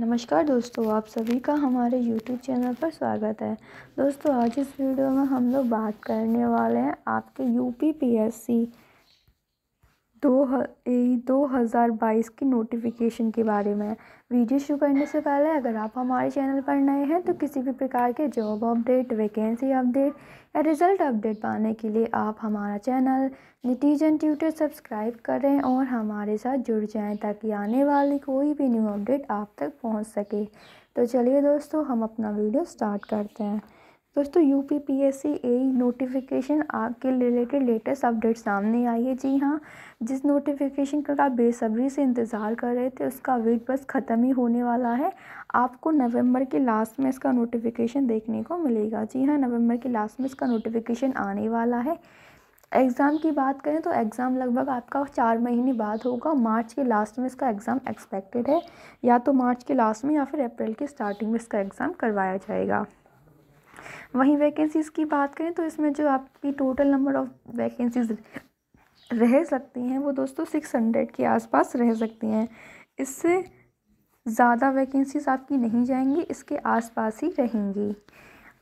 नमस्कार दोस्तों आप सभी का हमारे YouTube चैनल पर स्वागत है दोस्तों आज इस वीडियो में हम लोग बात करने वाले हैं आपके U P P S C दो दो हज़ार बाईस की नोटिफिकेशन के बारे में वीडियो शुरू करने से पहले अगर आप हमारे चैनल पर नए हैं तो किसी भी प्रकार के जॉब अपडेट वैकेंसी अपडेट या रिज़ल्ट अपडेट पाने के लिए आप हमारा चैनल नितिजन ट्यूटर सब्सक्राइब करें और हमारे साथ जुड़ जाएं ताकि आने वाली कोई भी न्यू अपडेट आप तक पहुँच सके तो चलिए दोस्तों हम अपना वीडियो स्टार्ट करते हैं दोस्तों U P P S C a notification आपके रिलेटेड लेटेस्ट अपडेट सामने आई है जी हाँ जिस नोटिफिकेशन का आप बेसब्री से इंतज़ार कर रहे थे उसका वेट बस ख़त्म ही होने वाला है आपको नवंबर के लास्ट में इसका नोटिफिकेशन देखने को मिलेगा जी हाँ नवंबर के लास्ट में इसका नोटिफिकेशन आने वाला है एग्ज़ाम की बात करें तो एग्ज़ाम लगभग आपका चार महीने बाद होगा मार्च के लास्ट में इसका एग्ज़ाम एक्सपेक्टेड है या तो मार्च के लास्ट में या फिर अप्रैल के स्टार्टिंग में इसका एग्ज़ाम करवाया जाएगा वहीं वैकेंसीज़ की बात करें तो इसमें जो आपकी टोटल नंबर ऑफ़ वैकेंसीज़ रह सकती हैं वो दोस्तों सिक्स हंड्रेड के आसपास रह सकती हैं इससे ज़्यादा वैकेंसीज़ आपकी नहीं जाएंगी इसके आसपास ही रहेंगी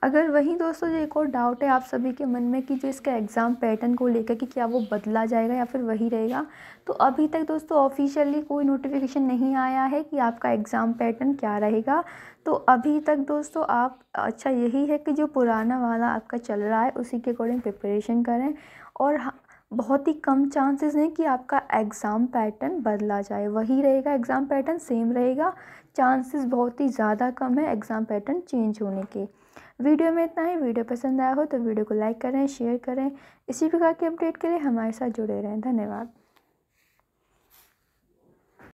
अगर वहीं दोस्तों जो एक और डाउट है आप सभी के मन में कि जो इसका एग्ज़ाम पैटर्न को लेकर कि क्या वो बदला जाएगा या फिर वही रहेगा तो अभी तक दोस्तों ऑफिशियली कोई नोटिफिकेशन नहीं आया है कि आपका एग्ज़ाम पैटर्न क्या रहेगा तो अभी तक दोस्तों आप अच्छा यही है कि जो पुराना वाला आपका चल रहा है उसी के अकॉर्डिंग प्रिपरेशन करें और हाँ, बहुत ही कम चांसेस हैं कि आपका एग्ज़ाम पैटर्न बदला जाए वही रहेगा एग्ज़ाम पैटर्न सेम रहेगा चांसेस बहुत ही ज़्यादा कम है एग्ज़ाम पैटर्न चेंज होने के वीडियो में इतना ही वीडियो पसंद आया हो तो वीडियो को लाइक करें शेयर करें इसी प्रकार के अपडेट के लिए हमारे साथ जुड़े रहें धन्यवाद